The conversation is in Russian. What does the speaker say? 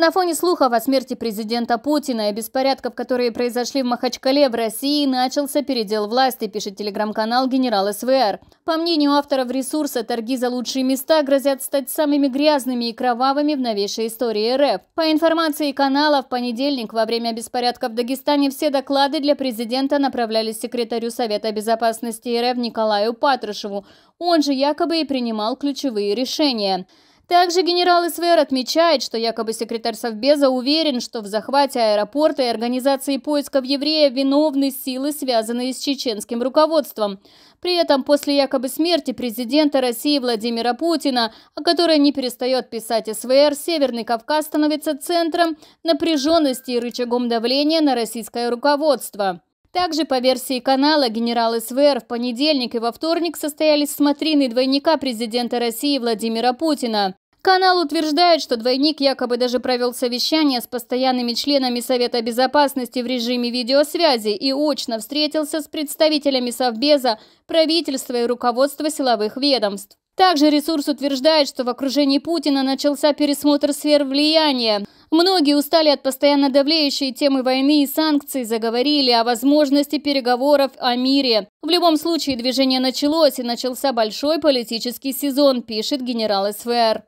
На фоне слухов о смерти президента Путина и беспорядков, которые произошли в Махачкале в России, начался передел власти, пишет телеграм-канал «Генерал СВР». По мнению авторов ресурса, торги за лучшие места грозят стать самыми грязными и кровавыми в новейшей истории РФ. По информации канала, в понедельник во время беспорядка в Дагестане все доклады для президента направлялись секретарю Совета безопасности РФ Николаю Патрушеву. Он же якобы и принимал ключевые решения. Также генерал СВР отмечает, что якобы секретарь Совбеза уверен, что в захвате аэропорта и организации поисков еврея виновны силы, связанные с чеченским руководством. При этом после якобы смерти президента России Владимира Путина, о которой не перестает писать СВР, Северный Кавказ становится центром напряженности и рычагом давления на российское руководство. Также, по версии канала, генерал СВР в понедельник и во вторник состоялись смотрины двойника президента России Владимира Путина. Канал утверждает, что двойник якобы даже провел совещание с постоянными членами Совета Безопасности в режиме видеосвязи и очно встретился с представителями Совбеза, правительства и руководства силовых ведомств. Также ресурс утверждает, что в окружении Путина начался пересмотр сфер влияния. Многие устали от постоянно давлеющей темы войны и санкций, заговорили о возможности переговоров о мире. В любом случае движение началось и начался большой политический сезон, пишет генерал СВР.